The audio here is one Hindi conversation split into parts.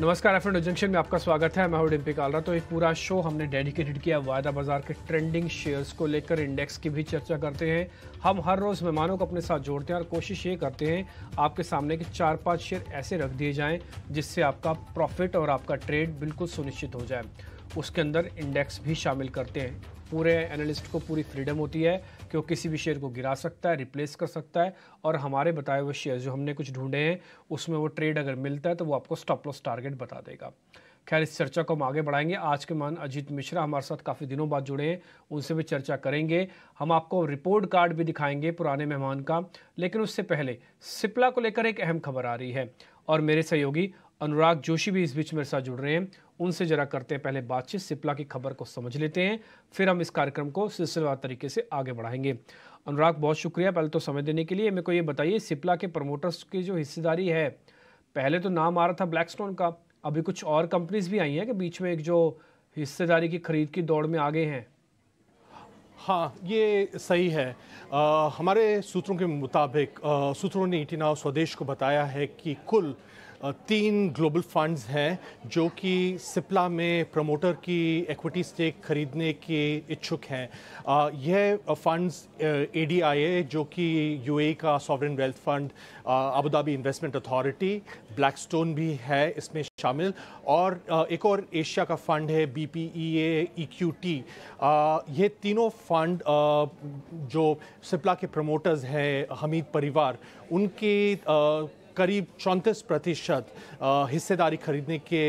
नमस्कार एफ जंक्शन में आपका स्वागत है मैं हूं डिम्पी कालरा तो एक पूरा शो हमने डेडिकेटेड किया वायदा बाजार के ट्रेंडिंग शेयर्स को लेकर इंडेक्स की भी चर्चा करते हैं हम हर रोज़ मेहमानों को अपने साथ जोड़ते हैं और कोशिश ये करते हैं आपके सामने के चार पांच शेयर ऐसे रख दिए जाएं जिससे आपका प्रॉफिट और आपका ट्रेड बिल्कुल सुनिश्चित हो जाए उसके अंदर इंडेक्स भी शामिल करते हैं पूरे एनालिस्ट को पूरी फ्रीडम होती है कि वो किसी भी शेयर को गिरा सकता है रिप्लेस कर सकता है और हमारे बताए हुए शेयर जो हमने कुछ ढूंढे हैं उसमें वो ट्रेड अगर मिलता है तो वो आपको स्टॉप लॉस टारगेट बता देगा खैर इस चर्चा को हम आगे बढ़ाएंगे आज के मान अजीत मिश्रा हमारे साथ काफ़ी दिनों बाद जुड़े हैं उनसे भी चर्चा करेंगे हम आपको रिपोर्ट कार्ड भी दिखाएंगे पुराने मेहमान का लेकिन उससे पहले सिप्ला को लेकर एक अहम खबर आ रही है और मेरे सहयोगी अनुराग जोशी भी इस बीच मेरे साथ जुड़ रहे हैं उनसे जरा करते हैं पहले बातचीत सिप्ला की खबर को समझ लेते हैं फिर हम इस कार्यक्रम को सिलसिलेवार तरीके से आगे बढ़ाएंगे अनुराग बहुत शुक्रिया पहले तो समय देने के लिए मेरे को ये बताइए सिप्ला के प्रमोटर्स की जो हिस्सेदारी है पहले तो नाम आ रहा था ब्लैकस्टोन का अभी कुछ और कंपनीज भी आई हैं कि बीच में एक जो हिस्सेदारी की खरीद की दौड़ में आगे हैं हाँ ये सही है आ, हमारे सूत्रों के मुताबिक सूत्रों ने इटिनाव स्वदेश को बताया है कि कुल तीन ग्लोबल फंड्स हैं जो कि सिप्ला में प्रमोटर की एक्विटी स्टेक खरीदने के इच्छुक हैं यह funds A D I A जो कि यू ए e का sovereign wealth fund Abu Dhabi Investment Authority Blackstone भी है इसमें शामिल और एक और एशिया का फंड है B P E A E Q T ये तीनों फंड जो सिप्ला के प्रमोटर्स हैं हमीद परिवार उनके करीब चौंतीस प्रतिशत हिस्सेदारी खरीदने के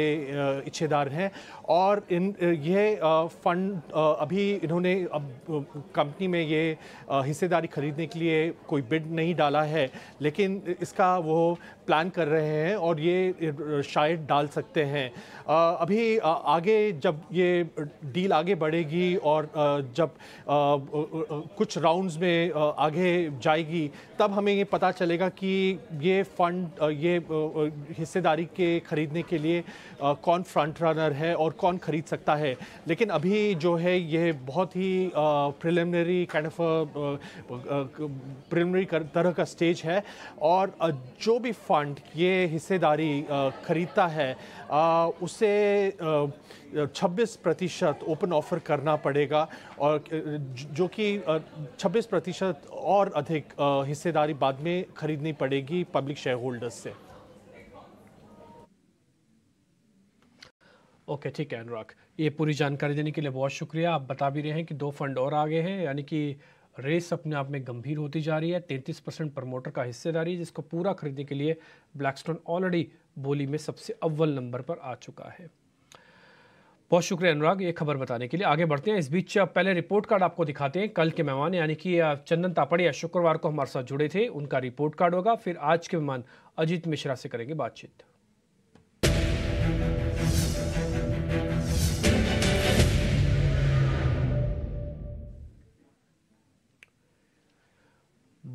इच्छेदार हैं और इन ये फंड अभी इन्होंने अब कंपनी में ये हिस्सेदारी खरीदने के लिए कोई बिड नहीं डाला है लेकिन इसका वो प्लान कर रहे हैं और ये शायद डाल सकते हैं अभी आगे जब ये डील आगे बढ़ेगी और जब कुछ राउंड्स में आगे जाएगी तब हमें ये पता चलेगा कि ये फंड फंड uh, ये uh, uh, हिस्सेदारी के खरीदने के लिए कौन फ्रंट रनर है और कौन खरीद सकता है लेकिन अभी जो है ये बहुत ही प्रिलिमिनरी काइंड ऑफ प्रिलिमिनरी तरह का स्टेज है और जो भी फंड ये हिस्सेदारी खरीदता है उसे 26 प्रतिशत ओपन ऑफर करना पड़ेगा और जो कि 26 प्रतिशत और अधिक हिस्सेदारी बाद में खरीदनी पड़ेगी पब्लिक शेयर होल्डर्स से ओके ठीक है अनुराग ये पूरी जानकारी देने के लिए बहुत शुक्रिया आप बता भी रहे हैं कि दो फंड और आगे हैं यानी कि रेस अपने आप में गंभीर होती जा रही है 33 परसेंट प्रमोटर का हिस्सेदारी जिसको पूरा खरीदने के लिए ब्लैकस्टोन ऑलरेडी बोली में सबसे अव्वल नंबर पर आ चुका है बहुत शुक्रिया अनुराग ये खबर बताने के लिए आगे बढ़ते हैं इस बीच पहले रिपोर्ट कार्ड आपको दिखाते हैं कल के मेहमान यानी कि चंदन तापड़िया शुक्रवार को हमारे साथ जुड़े थे उनका रिपोर्ट कार्ड होगा फिर आज के मेहमान अजीत मिश्रा से करेंगे बातचीत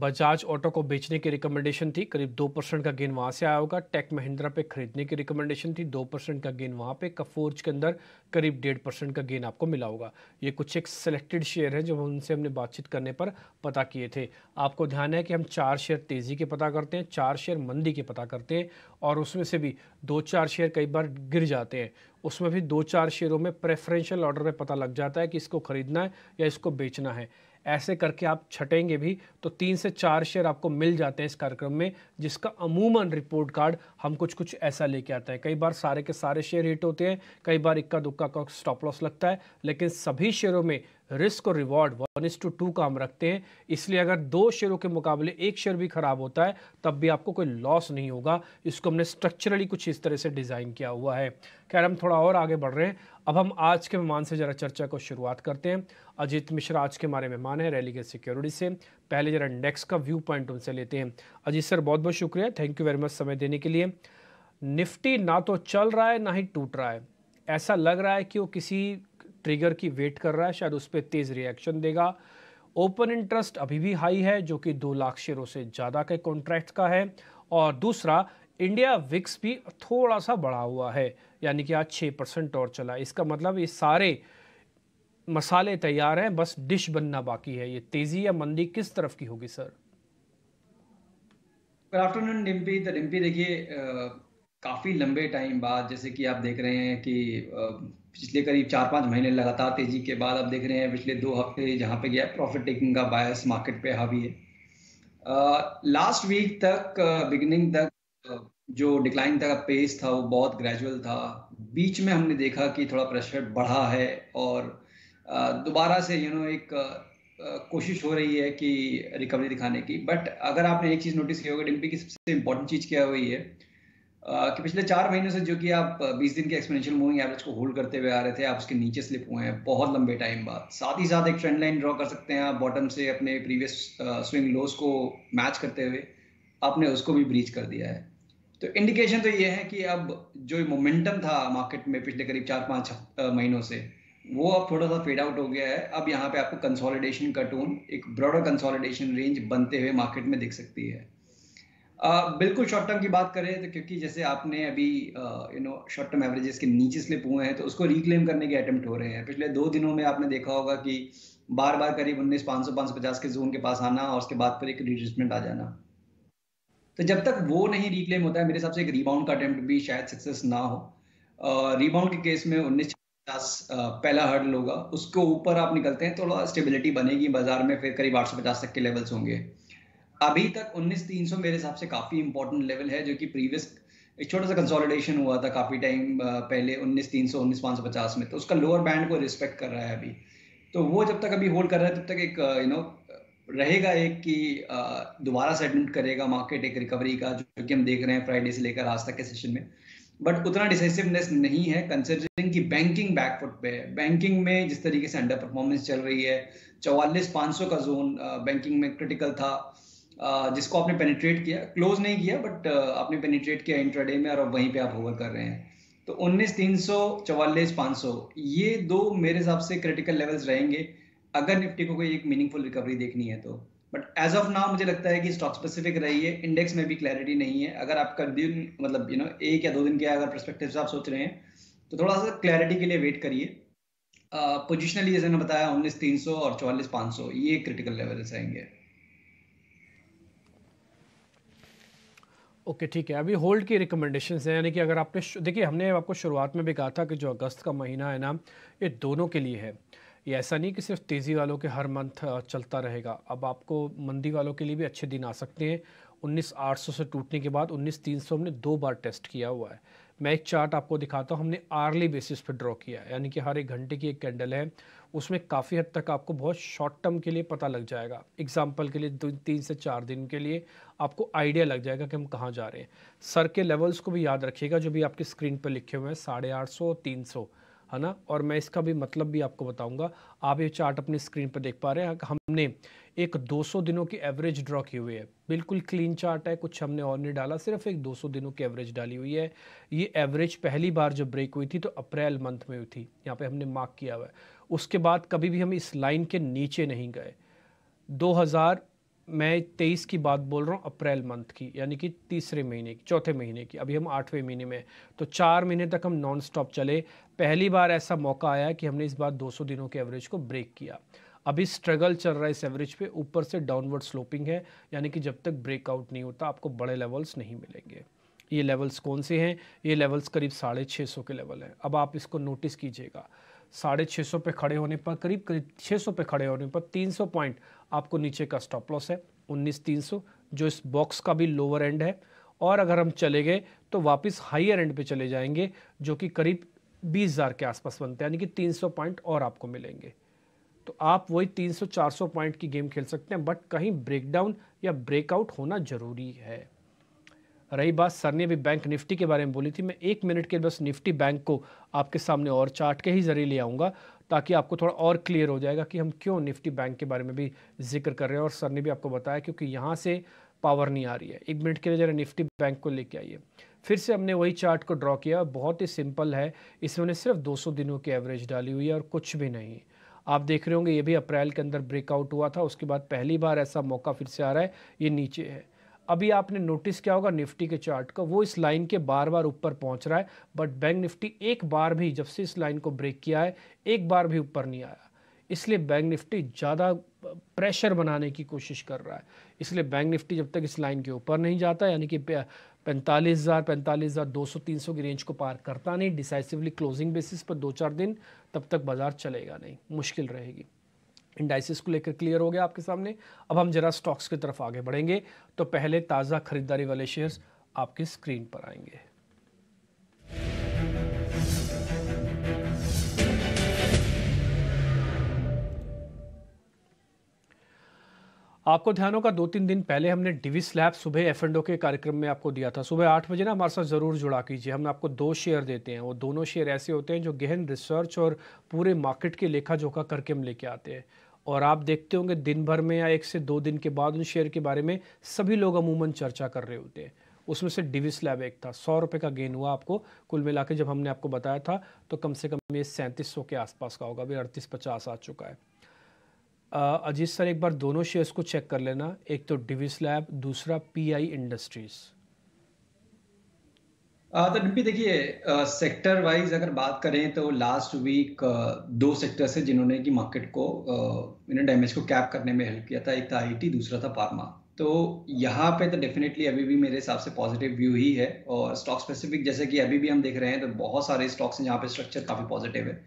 बजाज ऑटो को बेचने की रिकमेंडेशन थी करीब दो परसेंट का गेन वहाँ से आया होगा टेक महिंद्रा पे खरीदने की रिकमेंडेशन थी दो परसेंट का गेन वहाँ पे कफोर्ज के अंदर करीब डेढ़ परसेंट का गेन आपको मिला होगा ये कुछ एक सिलेक्टेड शेयर हैं जो उनसे हमने बातचीत करने पर पता किए थे आपको ध्यान है कि हम चार शेयर तेज़ी के पता करते हैं चार शेयर मंदी के पता करते हैं और उसमें से भी दो चार शेयर कई बार गिर जाते हैं उसमें भी दो चार शेयरों में प्रेफरेंशियल ऑर्डर में पता लग जाता है कि इसको खरीदना है या इसको बेचना है ऐसे करके आप छटेंगे भी तो तीन से चार शेयर आपको मिल जाते हैं इस कार्यक्रम में जिसका अमूमन रिपोर्ट कार्ड हम कुछ कुछ ऐसा लेके आते हैं कई बार सारे के सारे शेयर हिट होते हैं कई बार इक्का दुक्का का स्टॉप लॉस लगता है लेकिन सभी शेयरों में रिस्क और reward one is to two का हम रखते हैं इसलिए अगर दो शेयरों के मुकाबले एक शेयर भी खराब होता है तब भी आपको कोई लॉस नहीं होगा इसको हमने स्ट्रक्चरली कुछ इस तरह से डिज़ाइन किया हुआ है खैर हम थोड़ा और आगे बढ़ रहे हैं अब हम आज के मेहमान से ज़रा चर्चा को शुरुआत करते हैं अजीत मिश्रा आज के हमारे मेहमान हैं के सिक्योरिटी से पहले ज़रा इंडेक्स का व्यू पॉइंट उनसे लेते हैं अजीत सर बहुत बहुत शुक्रिया थैंक यू वेरी मच समय देने के लिए निफ्टी ना तो चल रहा है ना ही टूट रहा है ऐसा लग रहा है कि वो किसी ट्रिगर की वेट कर रहा है शायद उस पर तेज़ रिएक्शन देगा ओपन इंटरेस्ट अभी भी हाई है जो कि दो लाख शेयरों से ज़्यादा के कॉन्ट्रैक्ट का है और दूसरा इंडिया विक्स भी थोड़ा सा बढ़ा हुआ है यानी कि आज छः परसेंट और चला इसका मतलब ये सारे मसाले तैयार हैं बस डिश बनना बाकी है ये तेज़ी या मंदी किस तरफ की होगी सर गुड आफ्टरनून डिम्पी तो डिम्पी देखिए काफ़ी लंबे टाइम बाद जैसे कि आप देख रहे हैं कि पिछले करीब चार पाँच महीने लगातार तेजी के बाद आप देख रहे हैं पिछले दो हफ्ते जहाँ पे गया प्रॉफिट टेकिंग का बायस मार्केट पे हावी है लास्ट वीक तक बिगिनिंग तक जो डिक्लाइन का पेस था वो बहुत ग्रेजुअल था बीच में हमने देखा कि थोड़ा प्रेशर बढ़ा है और दोबारा से यू you नो know, एक कोशिश हो रही है कि रिकवरी दिखाने की बट अगर आपने एक चीज़ नोटिस की होगी डिम्पी की सबसे इम्पोर्टेंट चीज़ क्या हुई है कि पिछले चार महीने से जो कि आप 20 दिन के एक्सपोनेंशियल मूविंग एवरेज को होल्ड करते हुए आ रहे थे आप उसके नीचे स्लिप हुए हैं बहुत लंबे टाइम बाद साथ ही साथ एक ट्रेंड लाइन ड्रॉ कर सकते हैं आप बॉटम से अपने प्रीवियस स्विंग लोस को मैच करते हुए आपने उसको भी ब्रीच कर दिया है तो इंडिकेशन तो ये है कि अब जो मोमेंटम था मार्केट में पिछले करीब चार पाँच महीनों से वो अब थोड़ा सा फेड आउट हो गया है अब यहाँ पे आपको कंसोलिडेशन का टोन एक ब्रॉडर कंसोलिडेशन रेंज बनते हुए मार्केट में दिख सकती है बिल्कुल शॉर्ट टर्म की बात करें तो क्योंकि जैसे आपने अभी you know short term averages के नीचे स्लिप हुए हैं तो उसको रिक्लेम करने के अटेम्प्ट हो रहे हैं पिछले दो दिनों में आपने देखा होगा कि बार बार करीब उन्नीस पाँच सौ पाँच सौ पचास के जोन के पास आना और उसके बाद फिर एक रिजस्टमेंट आ जाना तो जब तक वो नहीं रिक्लेम होता है मेरे हिसाब से एक रीबाउंड का अटेम्प्ट भी शायद सक्सेस ना हो रीबाउंड के केस में उन्नीस पचास पहला हर्डल होगा उसके ऊपर आप निकलते हैं थोड़ा तो स्टेबिलिटी बनेगी बाजार में फिर करीब आठ सौ पचास तक के लेवल्स होंगे अभी तक 19300 मेरे हिसाब से काफ़ी इंपॉर्टेंट लेवल है जो कि प्रीवियस एक छोटा सा कंसोलिडेशन हुआ था काफ़ी टाइम पहले 19300 19550 में तो उसका लोअर बैंड को रिस्पेक्ट कर रहा है अभी तो वो जब तक अभी होल्ड कर रहा है तब तक एक यू नो रहेगा एक कि दोबारा सेटमेंट करेगा मार्केट एक रिकवरी का जो कि हम देख रहे हैं फ्राइडे से लेकर आज तक के सेशन में बट उतना डिसाइसिवनेस नहीं है कंसिडरिंग कि बैंकिंग बैकफुट पे है बैंकिंग में जिस तरीके से अंडर परफॉर्मेंस चल रही है चौवालीस पाँच सौ का जोन बैंकिंग में क्रिटिकल था जिसको आपने पेनिट्रेट किया क्लोज नहीं किया बट आपने पेनिट्रेट किया इंट्राडे में और वहीं पे आप होवर कर रहे हैं तो उन्नीस तीन सौ चवालीस पाँच सौ ये दो मेरे हिसाब से क्रिटिकल लेवल्स रहेंगे अगर निफ्टी को कोई एक मीनिंगफुल रिकवरी देखनी है तो बट एज ऑफ नाउ मुझे लगता है कि स्टॉक स्पेसिफिक रही है इंडेक्स में भी क्लैरिटी नहीं है अगर आपका दिन मतलब यू नो एक या दो दिन के अगर परस्पेक्टिव से आप सोच रहे हैं तो थोड़ा सा क्लैरिटी के लिए वेट करिए पोजिशनली जैसे मैंने बताया उन्नीस तीन सौ और चौवालीस पाँच सौ ये क्रिटिकल लेवल्स रहेंगे ओके ठीक है अभी होल्ड की रिकमेंडेशन है यानी कि अगर आपने देखिए हमने आपको शुरुआत में भी कहा था कि जो अगस्त का महीना है ना ये दोनों के लिए है ये ऐसा नहीं कि सिर्फ तेज़ी वालों के हर मंथ चलता रहेगा अब आपको मंदी वालों के लिए भी अच्छे दिन आ सकते हैं उन्नीस आठ सौ से टूटने के बाद उन्नीस तीन सौ हमने दो बार टेस्ट किया हुआ है मैं एक चार्ट आपको दिखाता हूँ हमने आर्ली बेसिस पर ड्रॉ किया है यानी कि हर एक घंटे की एक कैंडल है उसमें काफ़ी हद तक आपको बहुत शॉर्ट टर्म के लिए पता लग जाएगा एग्जाम्पल के लिए दो तीन से चार दिन के लिए आपको आइडिया लग जाएगा कि हम कहाँ जा रहे हैं सर के लेवल्स को भी याद रखिएगा जो भी आपके स्क्रीन पर लिखे हुए हैं साढ़े आठ सौ तीन सौ है ना और मैं इसका भी मतलब भी आपको बताऊंगा आप ये चार्ट अपने स्क्रीन पर देख पा रहे हैं हमने एक 200 दिनों की एवरेज ड्रॉ की हुई है बिल्कुल क्लीन चार्ट है कुछ हमने और नहीं डाला सिर्फ एक 200 दिनों की एवरेज डाली हुई है ये एवरेज पहली बार जब ब्रेक हुई थी तो अप्रैल मंथ में हुई थी यहाँ पे हमने मार्क किया हुआ है उसके बाद कभी भी हम इस लाइन के नीचे नहीं गए 2000 मैं तेईस की बात बोल रहा हूँ अप्रैल मंथ की यानी कि तीसरे महीने की चौथे महीने की अभी हम आठवें महीने में तो चार महीने तक हम नॉन स्टॉप चले पहली बार ऐसा मौका आया कि हमने इस बार 200 दिनों के एवरेज को ब्रेक किया अभी स्ट्रगल चल रहा है इस एवरेज पे ऊपर से डाउनवर्ड स्लोपिंग है यानी कि जब तक ब्रेकआउट नहीं होता आपको बड़े लेवल्स नहीं मिलेंगे ये लेवल्स कौन से हैं ये लेवल्स करीब साढ़े छः सौ के लेवल हैं अब आप इसको नोटिस कीजिएगा साढ़े छः सौ पे खड़े होने पर करीब करीब छः सौ पे खड़े होने पर तीन सौ पॉइंट आपको नीचे का स्टॉप लॉस है उन्नीस तीन सौ जो इस बॉक्स का भी लोअर एंड है और अगर हम चले गए तो वापस हाइयर एंड पे चले जाएंगे जो कि करीब बीस हज़ार के आसपास बनते हैं यानी कि तीन सौ पॉइंट और आपको मिलेंगे तो आप वही तीन सौ चार सौ पॉइंट की गेम खेल सकते हैं बट कहीं ब्रेकडाउन या ब्रेकआउट होना ज़रूरी है रही बात सर ने अभी बैंक निफ्टी के बारे में बोली थी मैं एक मिनट के बस निफ्टी बैंक को आपके सामने और चार्ट के ही जरिए ले आऊँगा ताकि आपको थोड़ा और क्लियर हो जाएगा कि हम क्यों निफ्टी बैंक के बारे में भी जिक्र कर रहे हैं और सर ने भी आपको बताया क्योंकि यहाँ से पावर नहीं आ रही है एक मिनट के लिए जरा निफ्टी बैंक को लेके आइए फिर से हमने वही चार्ट को ड्रॉ किया बहुत ही सिंपल है इसमें उन्हें सिर्फ 200 दिनों की एवरेज डाली हुई है और कुछ भी नहीं आप देख रहे होंगे ये भी अप्रैल के अंदर ब्रेकआउट हुआ था उसके बाद पहली बार ऐसा मौका फिर से आ रहा है ये नीचे है अभी आपने नोटिस किया होगा निफ्टी के चार्ट का वो इस लाइन के बार बार ऊपर पहुंच रहा है बट बैंक निफ्टी एक बार भी जब से इस लाइन को ब्रेक किया है एक बार भी ऊपर नहीं आया इसलिए बैंक निफ्टी ज़्यादा प्रेशर बनाने की कोशिश कर रहा है इसलिए बैंक निफ्टी जब तक इस लाइन के ऊपर नहीं जाता यानी कि पैंतालीस हज़ार पैंतालीस हज़ार दो सौ तीन सौ की रेंज को पार करता नहीं डिसाइसिवली क्लोजिंग बेसिस पर दो चार दिन तब तक बाज़ार चलेगा नहीं मुश्किल रहेगी इंडाइसिस को लेकर क्लियर हो गया आपके सामने अब हम जरा स्टॉक्स की तरफ आगे बढ़ेंगे तो पहले ताज़ा खरीदारी वाले शेयर्स आपकी स्क्रीन पर आएंगे आपको ध्यान होगा दो तीन दिन पहले हमने डिवी स्लैब सुबह एफ एंडो के कार्यक्रम में आपको दिया था सुबह आठ बजे ना हमारे साथ ज़रूर जुड़ा कीजिए हम आपको दो शेयर देते हैं वो दोनों शेयर ऐसे होते हैं जो गहन रिसर्च और पूरे मार्केट के लेखा जोखा करके हम लेके आते हैं और आप देखते होंगे दिन भर में या एक से दो दिन के बाद उन शेयर के बारे में सभी लोग अमूमन चर्चा कर रहे होते हैं उसमें से डिविस लैब एक था सौ रुपये का गेन हुआ आपको कुल मिला के जब हमने आपको बताया था तो कम से कम ये सैंतीस सौ के आसपास का होगा अभी अड़तीस पचास आ चुका है अजीत सर एक बार दोनों शेयर्स को चेक कर लेना एक तो डिविस लैब दूसरा पी इंडस्ट्रीज़ तो डिम्पी देखिए सेक्टर वाइज अगर बात करें तो लास्ट वीक दो सेक्टर से जिन्होंने की मार्केट को इन्हें डैमेज को कैप करने में हेल्प किया था एक था आईटी दूसरा था फार्मा तो यहाँ पे तो डेफिनेटली अभी भी मेरे हिसाब से पॉजिटिव व्यू ही है और स्टॉक स्पेसिफिक जैसे कि अभी भी हम देख रहे हैं तो बहुत सारे स्टॉक्स हैं जहाँ पे स्ट्रक्चर काफ़ी पॉजिटिव है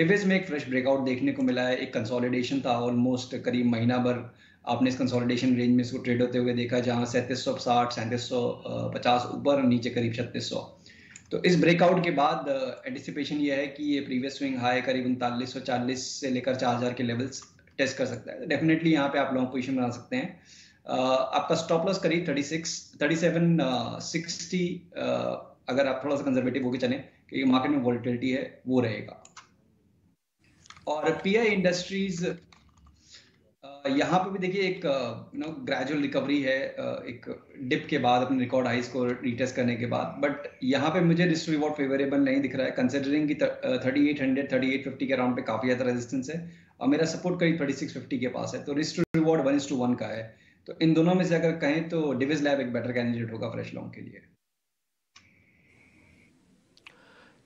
डिविज में एक फ्रेश ब्रेकआउट देखने को मिला है एक कंसोलिडेशन था ऑलमोस्ट करीब महीना भर आपने इस कंसोलिडेशन रेंज में इसको ट्रेड होते हुए देखा जहां सैंतीस सौ साठ सैंतीस सौ पचास ऊपर और नीचे करीब छत्तीस सौ तो इस ब्रेकआउट के बाद एंटिसिपेशन ये है कि ये प्रीवियस स्विंग हाई करीब उनतालीस सौ चालीस से लेकर चार हज़ार के लेवल्स टेस्ट कर सकता है डेफिनेटली यहाँ पे आप लॉन्ग पोजिशन बना सकते हैं uh, आपका स्टॉप लॉस करीब thirty six thirty seven sixty अगर आप थोड़ा सा कंजर्वेटिव होकर चले क्योंकि मार्केट में वॉलिटिलिटी है वो रहेगा और पीआई इंडस्ट्रीज यहाँ पे भी देखिए एक यू नो ग्रेजुअल रिकवरी है एक डिप के बाद अपने रिकॉर्ड हाइस को रिटेस्ट करने के बाद बट यहाँ पे मुझे रिस्ट रिवॉर्ड फेवरेबल नहीं दिख रहा है कंसिडरिंग की thirty eight hundred thirty eight fifty के अराउंड पे काफी ज्यादा रेजिस्टेंस है और मेरा सपोर्ट करीब थर्टी सिक्स फिफ्टी के पास है तो risk reward one is to one का है तो इन दोनों में से अगर कहें तो डिविज लैब एक बेटर कैंडिडेट होगा फ्रेश लॉन्ग के लिए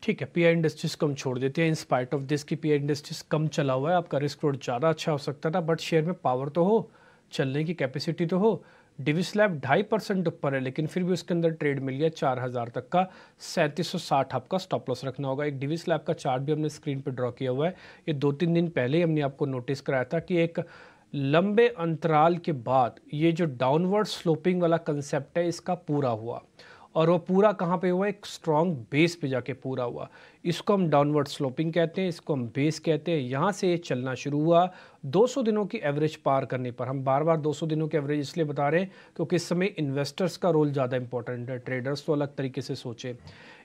ठीक है पीआई इंडस्ट्रीज कम छोड़ देती है इंस्पाइट ऑफ दिस की आई इंडस्ट्रीज कम चला हुआ है आपका रिस्क रोड ज़्यादा अच्छा हो सकता था बट शेयर में पावर तो हो चलने की कैपेसिटी तो हो डिवी स्लैब ढाई परसेंट ऊपर है लेकिन फिर भी उसके अंदर ट्रेड मिल गया चार हज़ार तक का सैंतीस सौ साठ आपका स्टॉप लॉस रखना होगा एक डिवी स्लैब का चार्ट भी हमने स्क्रीन पर ड्रॉ किया हुआ है ये दो तीन दिन पहले ही हमने आपको नोटिस कराया था कि एक लंबे अंतराल के बाद ये जो डाउनवर्ड स्लोपिंग वाला कंसेप्ट है इसका पूरा हुआ और वो पूरा कहाँ पे हुआ एक स्ट्रॉन्ग बेस पे जाके पूरा हुआ इसको हम डाउनवर्ड स्लोपिंग कहते हैं इसको हम बेस कहते हैं यहाँ से ये चलना शुरू हुआ 200 दिनों की एवरेज पार करने पर हम बार बार 200 दिनों की एवरेज इसलिए बता रहे हैं क्योंकि इस समय इन्वेस्टर्स का रोल ज़्यादा इंपॉर्टेंट है ट्रेडर्स तो अलग तरीके से सोचे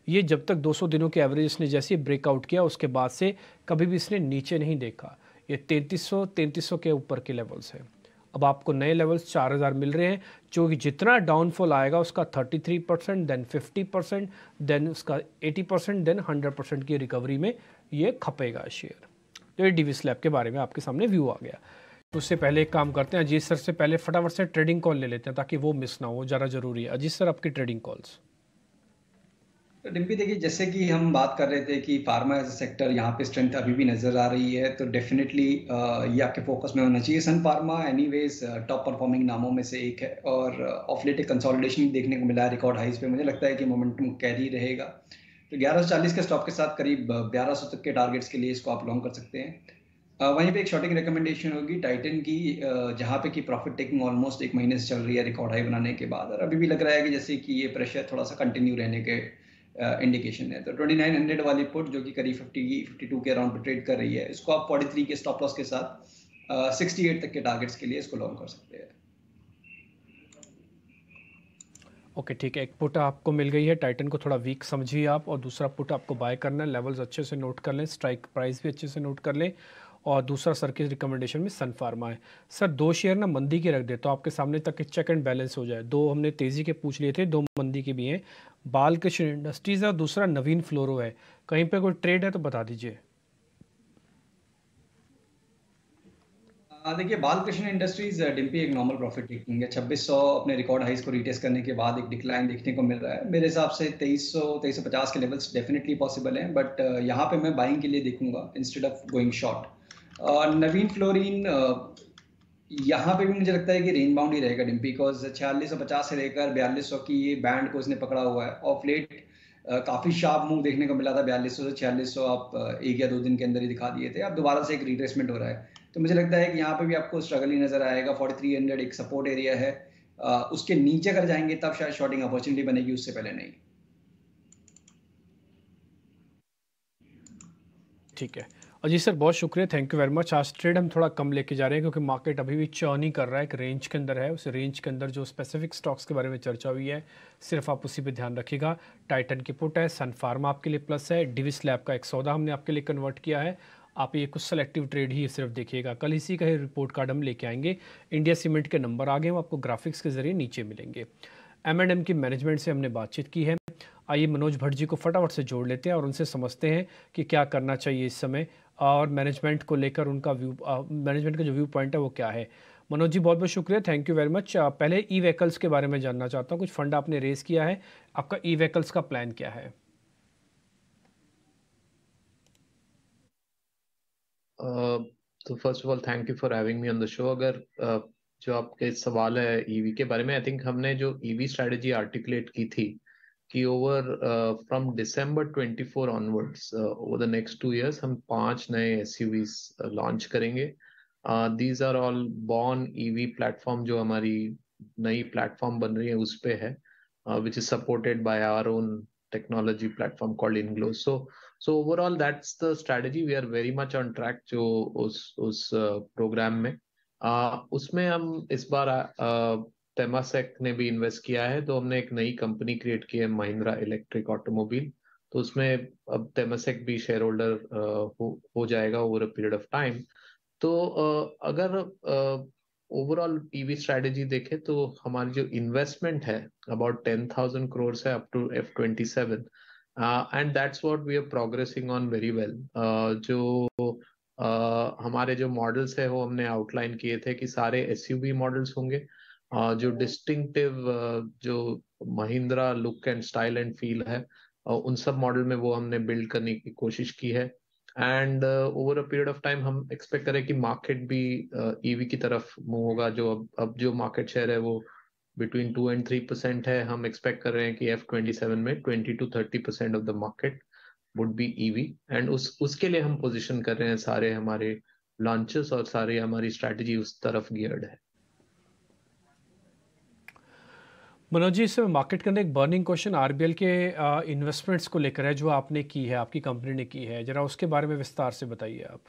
ये जब तक दो दिनों की एवरेज इसने जैसे ब्रेकआउट किया उसके बाद से कभी भी इसने नीचे नहीं देखा ये तैंतीस सौ के ऊपर के लेवल्स हैं अब आपको नए लेवल्स 4000 मिल रहे हैं जो कि जितना डाउनफॉल आएगा उसका 33 परसेंट देन 50 परसेंट देन उसका 80 परसेंट देन 100 परसेंट की रिकवरी में ये खपेगा शेयर तो ये डी स्लैब के बारे में आपके सामने व्यू आ गया उससे पहले एक काम करते हैं अजीत सर से पहले फटाफट से ट्रेडिंग कॉल ले लेते हैं ताकि वो मिस ना हो ज़्यादा ज़रूरी है अजीत सर आपकी ट्रेडिंग कॉल्स तो डिम्पी देखिए जैसे कि हम बात कर रहे थे कि फार्मा एज सेक्टर यहाँ पे स्ट्रेंथ अभी भी नजर आ रही है तो डेफिनेटली ये आपके फोकस में होना चाहिए Sun Pharma was top performing नामों में से एक है और ऑफलेट एक कंसोलिडेशन देखने को मिला है रिकॉर्ड हाइज पे मुझे लगता है कि मोमेंटम कैरी रहेगा तो ग्यारह के स्टॉप के साथ करीब ग्यारह तक के टारगेट्स के लिए इसको आप लॉन्ग कर सकते हैं वहीं पे एक शॉर्टिंग रिकमेंडेशन होगी टाइटन की जहाँ पे कि प्रॉफिट टेकिंग ऑलमोस्ट एक महीने से चल रही है रिकॉर्ड हाई बनाने के बाद और अभी भी लग रहा है कि जैसे कि ये प्रेशर थोड़ा सा कंटिन्यू रहने के इंडिकेशन uh, है तो 2900 वाली पुट जो कि करीब 50 52 के अराउंड ट्रेड कर रही है इसको आप 43 के स्टॉप लॉस के साथ uh, 68 तक के टारगेट्स के लिए इसको लॉन्ग कर सकते हैं ओके okay, ठीक है एक पुट आपको मिल गई है टाइटन को थोड़ा वीक समझिए आप और दूसरा पुट आपको बाय करना है लेवल्स अच्छे से नोट कर लें स्ट्राइक प्राइस भी अच्छे से नोट कर लें और दूसरा सर की रिकमेंडेशन में सन फार्मा है सर दो शेयर ना मंदी के रख दे तो आपके सामने तक चेक एंड बैलेंस हो जाए दो हमने तेज़ी के पूछ लिए थे दो मंदी के भी हैं बालकृष्ण इंडस्ट्रीज है और दूसरा नवीन फ्लोरो है कहीं पे कोई ट्रेड है तो बता दीजिए देखिए बालकृष्ण इंडस्ट्रीज डिम्पी एक नॉर्मल प्रॉफिट टेकिंग है 2600 अपने रिकॉर्ड हाइस को रिटेस करने के बाद एक डिक्लाइन देखने को मिल रहा है मेरे हिसाब से 2300 2350 के लेवल्स डेफिनेटली पॉसिबल हैं बट यहाँ पे मैं बाइंग के लिए देखूंगा instead of going short Navin Fluorine यहाँ पे भी मुझे लगता है कि रेंज बाउंड ही रहेगा डिम्पी बिकॉज छियालीस सौ पचास से लेकर बयालीस सौ की ये बैंड को इसने पकड़ा हुआ है ऑफ लेट काफी शार्प मूव देखने को मिला था बयालीस सौ से छियालीस सौ आप एक या दो दिन के अंदर ही दिखा दिए थे अब दोबारा से एक रिट्रेसमेंट हो रहा है तो मुझे लगता है कि यहाँ पे भी आपको स्ट्रगल ही नजर आएगा फोर्टी थ्री हंड्रेड एक सपोर्ट एरिया है उसके नीचे अगर जाएंगे तब शायद शॉर्टिंग अपॉर्चुनिटी बनेगी उससे पहले नहीं ठीक है जी सर बहुत शुक्रिया थैंक यू वेरी मच आज ट्रेड हम थोड़ा कम लेके जा रहे हैं क्योंकि मार्केट अभी भी चर्न कर रहा है एक रेंज के अंदर है उस रेंज के अंदर जो स्पेसिफिक स्टॉक्स के बारे में चर्चा हुई है सिर्फ आप उसी पे ध्यान रखिएगा टाइटन की पुट है सन फार्मा आपके लिए प्लस है डिविस लैब का एक सौदा हमने आपके लिए कन्वर्ट किया है आप ये कुछ सेलेक्टिव ट्रेड ही सिर्फ देखिएगा कल इसी का ही रिपोर्ट कार्ड हम लेके आएंगे इंडिया सीमेंट के नंबर आगे हम आपको ग्राफिक्स के जरिए नीचे मिलेंगे एम एंड एम की मैनेजमेंट से हमने बातचीत की है आइए मनोज भट्ट जी को फटाफट से जोड़ लेते हैं और उनसे समझते हैं कि क्या करना चाहिए इस समय और मैनेजमेंट को लेकर उनका व्यू मैनेजमेंट का जो व्यू पॉइंट है वो क्या है मनोज जी बहुत बहुत शुक्रिया थैंक यू वेरी मच पहले ई व्हीकल्स के बारे में जानना चाहता हूँ कुछ फंड आपने रेज किया है आपका ई व्हीकल्स का प्लान क्या है तो first of all thank you for having me on the show अगर uh, जो आपके सवाल है ईवी e के बारे में आई थिंक हमने जो ईवी स्ट्रेटजी आर्टिकुलेट की थी कि over from December twenty four onwards over the next two years हम पांच नए एस यू वीज लॉन्च करेंगे these are all born EV platform जो हमारी नई प्लेटफॉर्म बन रही है उस पर है which is supported by our own technology platform called inglo so so overall that's the strategy we are very much on track जो उस उस प्रोग्राम में uh, उसमें हम इस बार uh, तेमासेक ने भी इन्वेस्ट किया है तो हमने एक नई कंपनी क्रिएट की है महिंद्रा इलेक्ट्रिक ऑटोमोबाइल तो उसमें अब तेमासेक भी शेयर होल्डर हो, जाएगा ओवर तो, अ पीरियड ऑफ टाइम तो अगर ओवरऑल ईवी स्ट्रेटेजी देखें तो हमारी जो इन्वेस्टमेंट है अबाउट टेन थाउजेंड करोड़ है up to F twenty seven and that's what we are progressing on very well जो uh, हमारे जो मॉडल्स है वो हमने आउटलाइन किए थे कि सारे एस मॉडल्स होंगे जो डिस्टिंक्टिव जो Mahindra look and style and feel है उन सब मॉडल में वो हमने बिल्ड करने की कोशिश की है and over a period of time हम एक्सपेक्ट करें कि मार्केट भी ईवी uh, e की तरफ मूव होगा जो अब अब जो मार्केट शेयर है वो between two and three percent है हम एक्सपेक्ट कर रहे हैं कि एफ ट्वेंटी सेवन में twenty two thirty percent of the market would be EV and उस उसके लिए हम पोजिशन कर रहे हैं सारे हमारे लॉन्चेस और सारे हमारी स्ट्रेटेजी उस तरफ गियर्ड है मनोज जी इस मार्केट के अंदर एक बर्निंग क्वेश्चन आरबीएल के इन्वेस्टमेंट्स को लेकर है जो आपने की है आपकी कंपनी ने की है जरा उसके बारे में विस्तार से बताइए आप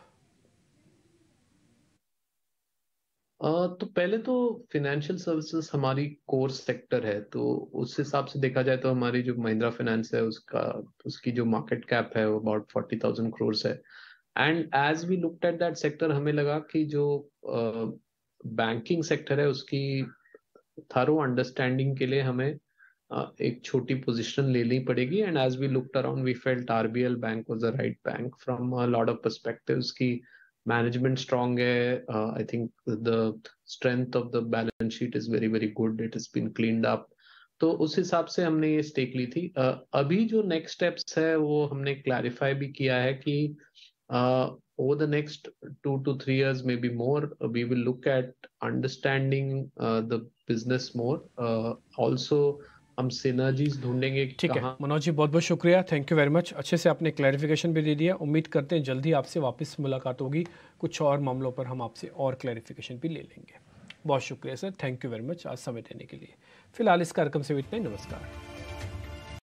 तो पहले तो फिनेंशियल सर्विसेज हमारी कोर सेक्टर है तो उस हिसाब से देखा जाए तो हमारी जो महिंद्रा फाइनेंस है उसका उसकी जो मार्केट कैप है वो अबाउट फोर्टी थाउजेंड क्रोर्स है and as we looked at that sector हमें लगा कि जो बैंकिंग uh, सेक्टर है उसकी थारो अंडरस्टैंडिंग के लिए हमें एक छोटी पोजीशन लेनी पड़ेगी and as we looked around we felt RBL bank was the right bank from a lot of perspectives की मैनेजमेंट strong है I think the strength of the balance sheet is very very good it is been cleaned up तो उस हिसाब से हमने ये स्टेक ली थी uh, अभी जो नेक्स्ट स्टेप्स है वो हमने क्लैरिफाई भी किया है कि over the next two two three years may be more we will look at understanding the business more also हम सिनर्जीज ढूंढेंगे ठीक है मनोज जी बहुत बहुत शुक्रिया थैंक यू वेरी मच अच्छे से आपने क्लैरिफिकेशन भी दे दिया उम्मीद करते हैं जल्द ही आपसे वापस मुलाकात होगी कुछ और मामलों पर हम आपसे और क्लैरिफिकेशन भी ले लेंगे बहुत शुक्रिया sir thank you very much आज समय देने के लिए फिलहाल इस कार्यक्रम से इतना ही नमस्कार